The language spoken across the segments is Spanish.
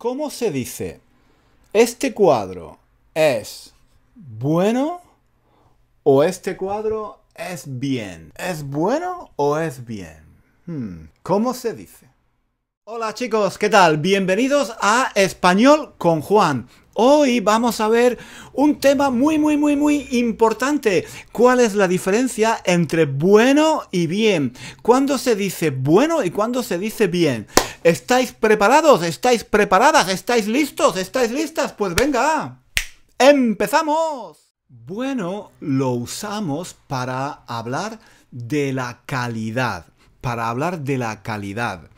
¿Cómo se dice? ¿Este cuadro es bueno o este cuadro es bien? ¿Es bueno o es bien? Hmm, ¿Cómo se dice? Hola chicos, ¿qué tal? Bienvenidos a Español con Juan. Hoy vamos a ver un tema muy, muy, muy, muy importante. ¿Cuál es la diferencia entre bueno y bien? ¿Cuándo se dice bueno y cuándo se dice bien? ¿Estáis preparados? ¿Estáis preparadas? ¿Estáis listos? ¿Estáis listas? Pues venga, empezamos. Bueno, lo usamos para hablar de la calidad, para hablar de la calidad.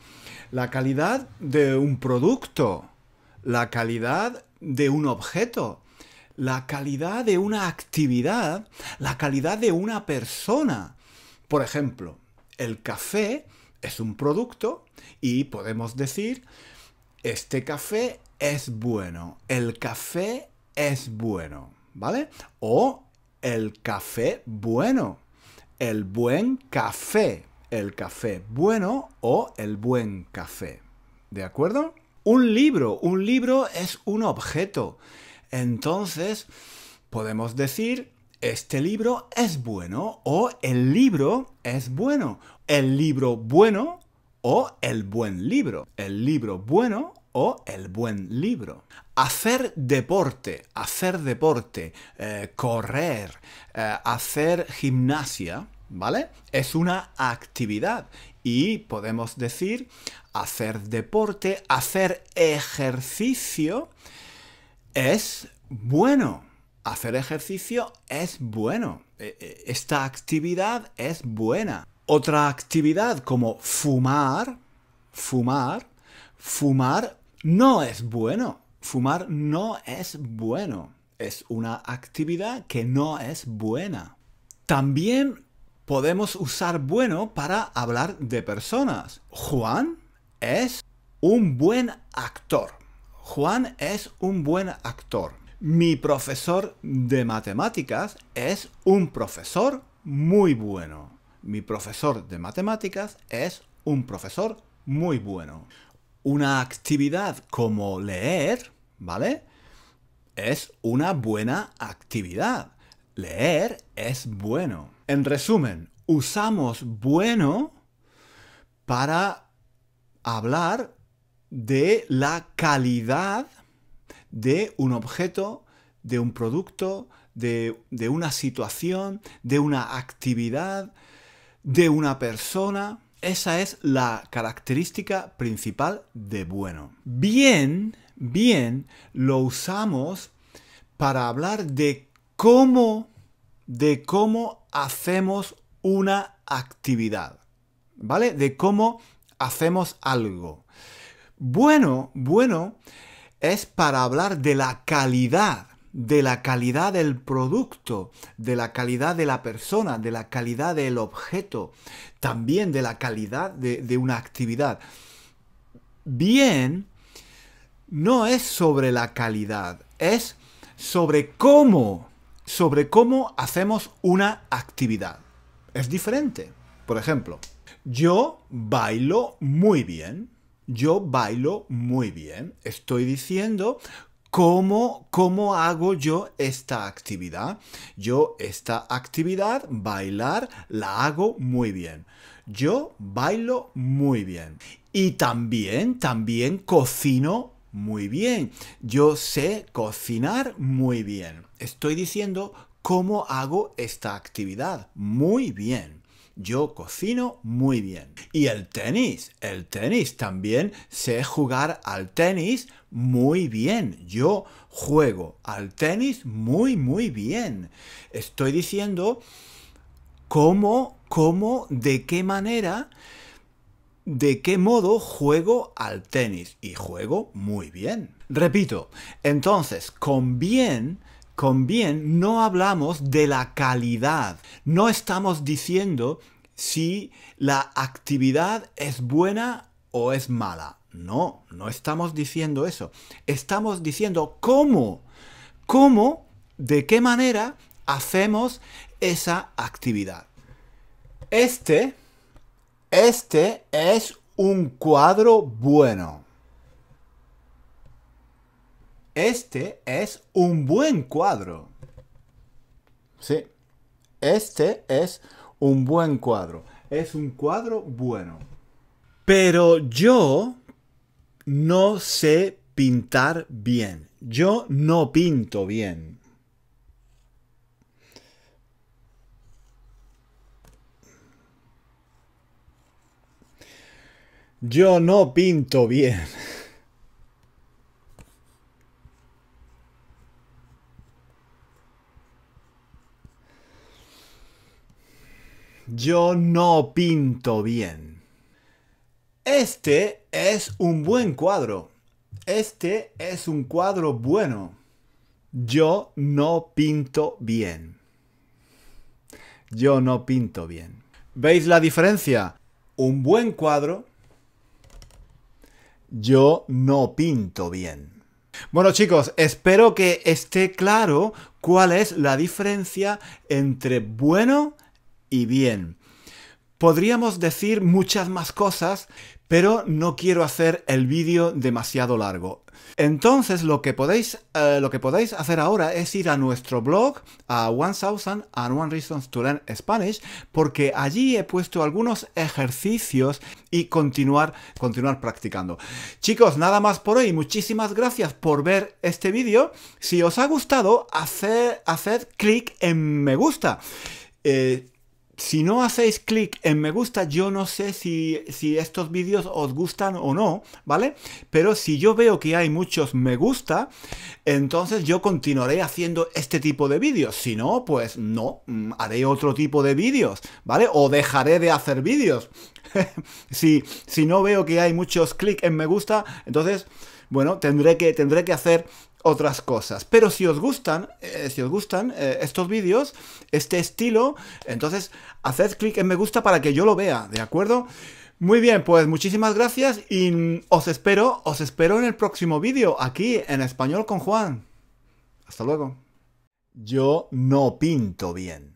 La calidad de un producto, la calidad de un objeto, la calidad de una actividad, la calidad de una persona. Por ejemplo, el café es un producto y podemos decir, este café es bueno, el café es bueno, ¿vale? O el café bueno, el buen café, el café bueno o el buen café, ¿de acuerdo? Un libro, un libro es un objeto, entonces podemos decir este libro es bueno o el libro es bueno. El libro bueno o el buen libro. El libro bueno o el buen libro. Hacer deporte, hacer deporte, eh, correr, eh, hacer gimnasia, ¿vale? Es una actividad y podemos decir hacer deporte, hacer ejercicio es bueno hacer ejercicio es bueno. E, e, esta actividad es buena. Otra actividad como fumar, fumar, fumar no es bueno. Fumar no es bueno. Es una actividad que no es buena. También podemos usar bueno para hablar de personas. Juan es un buen actor. Juan es un buen actor. Mi profesor de matemáticas es un profesor muy bueno. Mi profesor de matemáticas es un profesor muy bueno. Una actividad como leer, ¿vale? Es una buena actividad. Leer es bueno. En resumen, usamos bueno para hablar de la calidad de un objeto, de un producto, de, una situación, de una actividad, de una persona. Esa es la característica principal de bueno. Bien, bien, lo usamos para hablar de cómo, de cómo hacemos una actividad, ¿vale? De cómo hacemos algo. Bueno, bueno es para hablar de la calidad, de la calidad del producto, de la calidad de la persona, de la calidad del objeto, también de la calidad de, una actividad. Bien, no es sobre la calidad, es sobre cómo, sobre cómo hacemos una actividad. Es diferente. Por ejemplo, yo bailo muy bien, yo bailo muy bien. Estoy diciendo ¿Cómo, ¿Cómo, hago yo esta actividad? Yo esta actividad, bailar, la hago muy bien. Yo bailo muy bien. Y también, también cocino muy bien. Yo sé cocinar muy bien. Estoy diciendo cómo hago esta actividad. Muy bien. Yo cocino muy bien. Y el tenis, el tenis también sé jugar al tenis muy bien. Yo juego al tenis muy, muy bien. Estoy diciendo cómo, cómo, de qué manera de qué modo juego al tenis y juego muy bien. Repito, entonces con bien con bien no hablamos de la calidad. No estamos diciendo si la actividad es buena o es mala. No, no estamos diciendo eso. Estamos diciendo cómo, cómo, de qué manera hacemos esa actividad. Este, este es un cuadro bueno. Este es un buen cuadro. Sí. Este es un buen cuadro. Es un cuadro bueno. Pero yo no sé pintar bien. Yo no pinto bien. Yo no pinto bien. Yo no pinto bien. Este es un buen cuadro. Este es un cuadro bueno. Yo no pinto bien. Yo no pinto bien. ¿Veis la diferencia? Un buen cuadro. Yo no pinto bien. Bueno chicos, espero que esté claro cuál es la diferencia entre bueno y bien. Podríamos decir muchas más cosas, pero no quiero hacer el vídeo demasiado largo. Entonces lo que, podéis, eh, lo que podéis hacer ahora es ir a nuestro blog, a 1000 and One Reasons to Learn Spanish, porque allí he puesto algunos ejercicios y continuar, continuar practicando. Chicos, nada más por hoy. Muchísimas gracias por ver este vídeo. Si os ha gustado, haced, haced clic en me gusta. Eh, si no hacéis clic en me gusta, yo no sé si, estos vídeos os gustan o no, ¿vale? Pero si yo veo que hay muchos me gusta, entonces yo continuaré haciendo este tipo de vídeos. Si no, pues no, mm, haré otro tipo de vídeos, ¿vale? O dejaré de hacer vídeos. si, si no veo que hay muchos clic en me gusta, entonces bueno, tendré que, tendré que hacer otras cosas. Pero si os gustan, eh, si os gustan eh, estos vídeos, este estilo, entonces haced clic en me gusta para que yo lo vea, ¿de acuerdo? Muy bien, pues muchísimas gracias y os espero, os espero en el próximo vídeo aquí en Español con Juan. Hasta luego. Yo no pinto bien.